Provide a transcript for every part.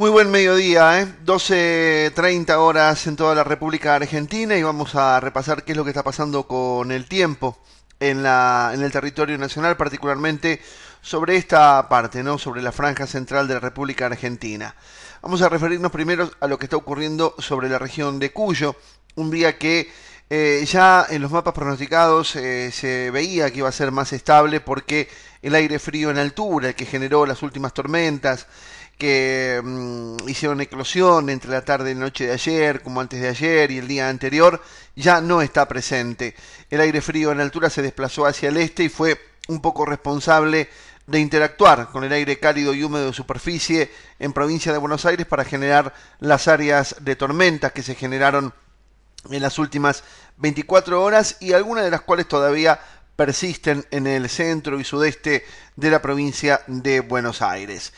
Muy buen mediodía, ¿eh? 12.30 horas en toda la República Argentina y vamos a repasar qué es lo que está pasando con el tiempo en, la, en el territorio nacional, particularmente sobre esta parte, ¿no? sobre la franja central de la República Argentina. Vamos a referirnos primero a lo que está ocurriendo sobre la región de Cuyo, un día que eh, ya en los mapas pronosticados eh, se veía que iba a ser más estable porque el aire frío en altura, que generó las últimas tormentas, que mm, hicieron eclosión entre la tarde y la noche de ayer, como antes de ayer y el día anterior, ya no está presente. El aire frío en altura se desplazó hacia el este y fue un poco responsable de interactuar con el aire cálido y húmedo de superficie en provincia de Buenos Aires para generar las áreas de tormentas que se generaron en las últimas 24 horas y algunas de las cuales todavía persisten en el centro y sudeste de la provincia de Buenos Aires.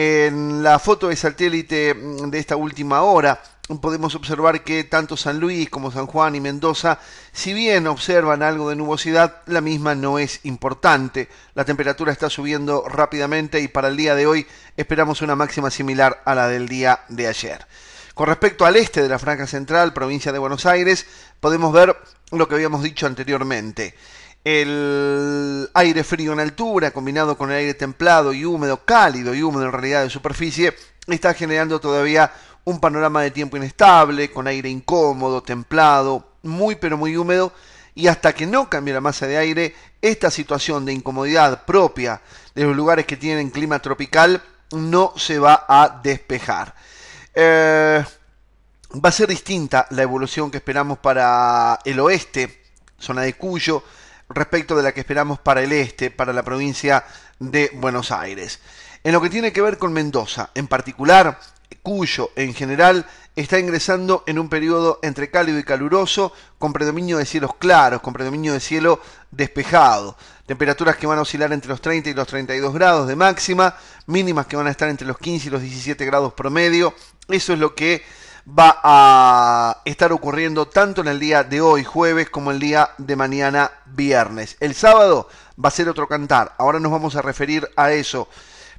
En la foto de satélite mm, de esta última hora podemos observar que tanto San Luis como San Juan y Mendoza, si bien observan algo de nubosidad, la misma no es importante. La temperatura está subiendo rápidamente y para el día de hoy esperamos una máxima similar a la del día de ayer. Con respecto al este de la franja central, provincia de Buenos Aires, podemos ver lo que habíamos dicho anteriormente. El aire frío en altura, combinado con el aire templado y húmedo, cálido y húmedo en realidad de superficie, está generando todavía un panorama de tiempo inestable, con aire incómodo, templado, muy pero muy húmedo, y hasta que no cambie la masa de aire, esta situación de incomodidad propia de los lugares que tienen clima tropical no se va a despejar. Eh, va a ser distinta la evolución que esperamos para el oeste, zona de Cuyo, respecto de la que esperamos para el este, para la provincia de Buenos Aires. En lo que tiene que ver con Mendoza, en particular, Cuyo en general está ingresando en un periodo entre cálido y caluroso, con predominio de cielos claros, con predominio de cielo despejado. Temperaturas que van a oscilar entre los 30 y los 32 grados de máxima, mínimas que van a estar entre los 15 y los 17 grados promedio. Eso es lo que va a estar ocurriendo tanto en el día de hoy jueves como el día de mañana viernes. El sábado va a ser otro cantar, ahora nos vamos a referir a eso.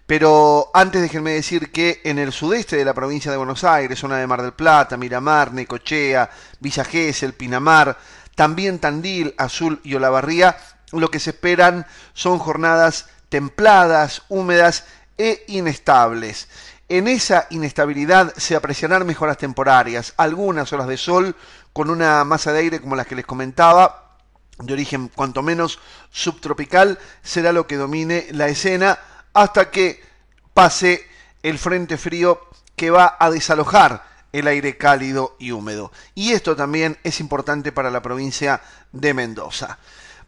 Pero antes déjenme decir que en el sudeste de la provincia de Buenos Aires, zona de Mar del Plata, Miramar, Necochea, Villa El Pinamar, también Tandil, Azul y Olavarría, lo que se esperan son jornadas templadas, húmedas e inestables. En esa inestabilidad se apreciarán mejoras temporarias, algunas horas de sol con una masa de aire como las que les comentaba, de origen cuanto menos subtropical, será lo que domine la escena hasta que pase el frente frío que va a desalojar el aire cálido y húmedo. Y esto también es importante para la provincia de Mendoza.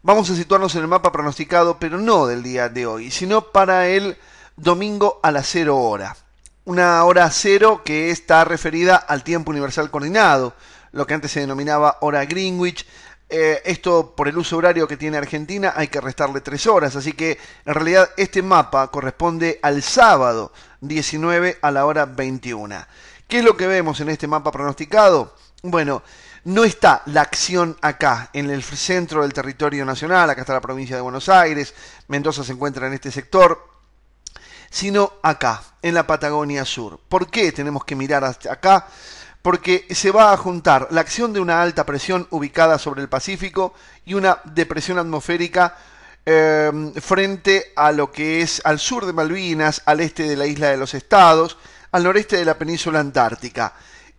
Vamos a situarnos en el mapa pronosticado, pero no del día de hoy, sino para el domingo a las 0 hora una hora cero que está referida al tiempo universal coordinado, lo que antes se denominaba hora Greenwich. Eh, esto por el uso horario que tiene Argentina hay que restarle tres horas, así que en realidad este mapa corresponde al sábado 19 a la hora 21. ¿Qué es lo que vemos en este mapa pronosticado? Bueno, no está la acción acá, en el centro del territorio nacional, acá está la provincia de Buenos Aires, Mendoza se encuentra en este sector, sino acá, en la Patagonia Sur. ¿Por qué tenemos que mirar hasta acá? Porque se va a juntar la acción de una alta presión ubicada sobre el Pacífico y una depresión atmosférica em, frente a lo que es al sur de Malvinas, al este de la isla de los Estados, al noreste de la península antártica.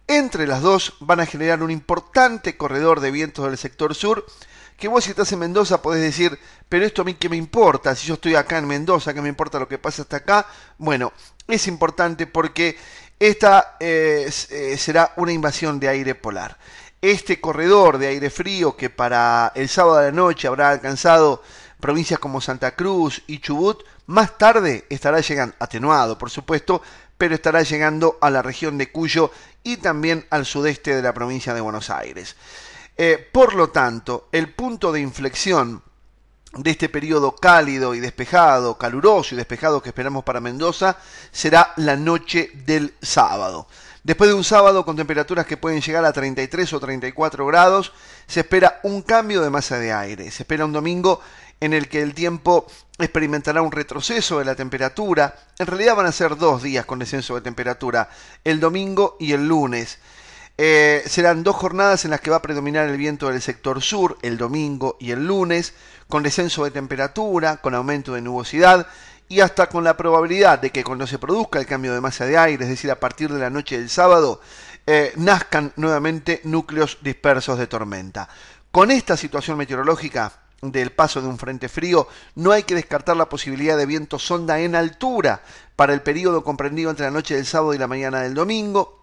Entre las dos van a generar un importante corredor de vientos del sector sur que vos si estás en Mendoza podés decir, pero esto a mí qué me importa, si yo estoy acá en Mendoza, qué me importa lo que pasa hasta acá, bueno, es importante porque esta eh, eh, será una invasión de aire polar. Este corredor de aire frío que para el sábado de la noche habrá alcanzado provincias como Santa Cruz y Chubut, más tarde estará llegando, atenuado por supuesto, pero estará llegando a la región de Cuyo y también al sudeste de la provincia de Buenos Aires. Eh, por lo tanto, el punto de inflexión de este periodo cálido y despejado, caluroso y despejado que esperamos para Mendoza, será la noche del sábado. Después de un sábado con temperaturas que pueden llegar a 33 o 34 grados, se espera un cambio de masa de aire. Se espera un domingo en el que el tiempo experimentará un retroceso de la temperatura. En realidad van a ser dos días con descenso de temperatura, el domingo y el lunes. Eh, serán dos jornadas en las que va a predominar el viento del sector sur, el domingo y el lunes, con descenso de temperatura, con aumento de nubosidad y hasta con la probabilidad de que cuando se produzca el cambio de masa de aire, es decir, a partir de la noche del sábado, eh, nazcan nuevamente núcleos dispersos de tormenta. Con esta situación meteorológica del paso de un frente frío, no hay que descartar la posibilidad de viento sonda en altura para el periodo comprendido entre la noche del sábado y la mañana del domingo,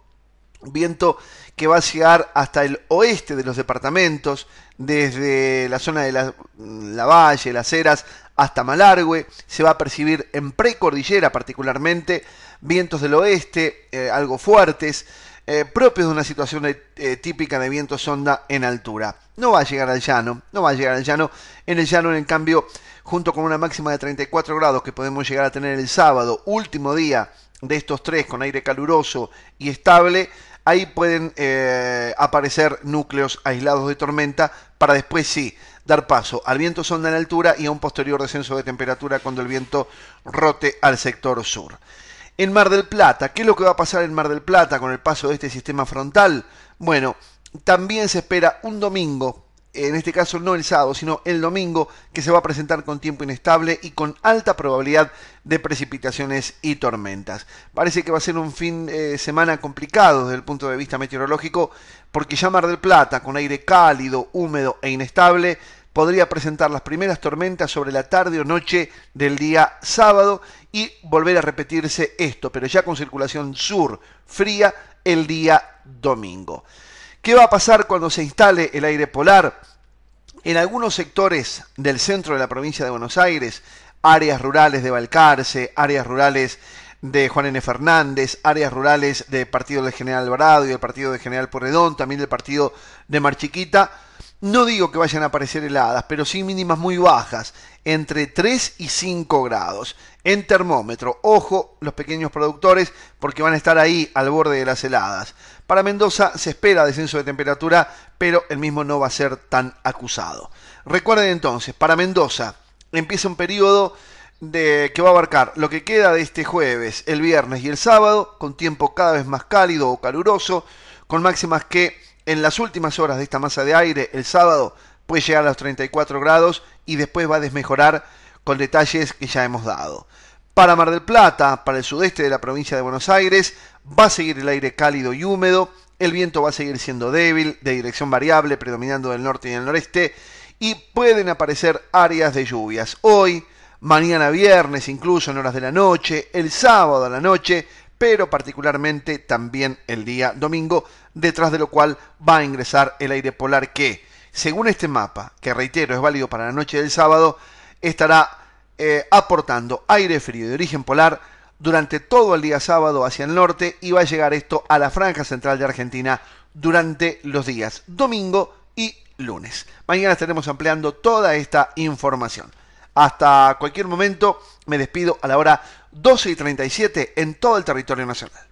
viento que va a llegar hasta el oeste de los departamentos, desde la zona de la, mm, Valle, Las Heras, hasta Malargüe, se va a percibir en precordillera particularmente vientos del oeste, eh, algo fuertes, eh, propios de una situación eh, típica de viento sonda en altura. No va a llegar al llano, no va a llegar al llano. En el llano, en cambio, junto con una máxima de 34 grados que podemos llegar a tener el sábado, último día de estos tres con aire caluroso y estable, Ahí pueden eh, aparecer núcleos aislados de tormenta para después sí dar paso al viento sonda en altura y a un posterior descenso de temperatura cuando el viento rote al sector sur. En Mar del Plata, ¿qué es lo que va a pasar en Mar del Plata con el paso de este sistema frontal? Bueno, también se espera un domingo en este caso no el sábado, sino el domingo, que se va a presentar con tiempo inestable y con alta probabilidad de precipitaciones y tormentas. Parece que va a ser un fin de eh, semana complicado desde el punto de vista meteorológico, porque ya Mar del Plata, con aire cálido, húmedo e inestable, podría presentar las primeras tormentas sobre la tarde o noche del día sábado y volver a repetirse esto, pero ya con circulación sur fría el día domingo. ¿Qué va a pasar cuando se instale el aire polar? En algunos sectores del centro de la provincia de Buenos Aires, áreas rurales de Balcarce, áreas rurales de Juan N. Fernández, áreas rurales del partido de general Alvarado y del partido de general Porredón, también del partido de Marchiquita. No digo que vayan a aparecer heladas, pero sí mínimas muy bajas, entre 3 y 5 grados. En termómetro, ojo los pequeños productores, porque van a estar ahí al borde de las heladas. Para Mendoza se espera descenso de temperatura, pero el mismo no va a ser tan acusado. Recuerden entonces, para Mendoza empieza un periodo de, que va a abarcar lo que queda de este jueves, el viernes y el sábado, con tiempo cada vez más cálido o caluroso, con máximas que en las últimas horas de esta masa de aire, el sábado, puede llegar a los 34 grados y después va a desmejorar con detalles que ya hemos dado. Para Mar del Plata, para el sudeste de la provincia de Buenos Aires, va a seguir el aire cálido y húmedo, el viento va a seguir siendo débil, de dirección variable, predominando del norte y del noreste, y pueden aparecer áreas de lluvias. Hoy, mañana viernes, incluso en horas de la noche, el sábado a la noche, pero particularmente también el día domingo, detrás de lo cual va a ingresar el aire polar que, según este mapa, que reitero es válido para la noche del sábado, estará eh, aportando aire frío de origen polar durante todo el día sábado hacia el norte y va a llegar esto a la franja central de Argentina durante los días domingo y lunes. Mañana estaremos ampliando toda esta información. Hasta cualquier momento me despido a la hora 12 y 37 en todo el territorio nacional.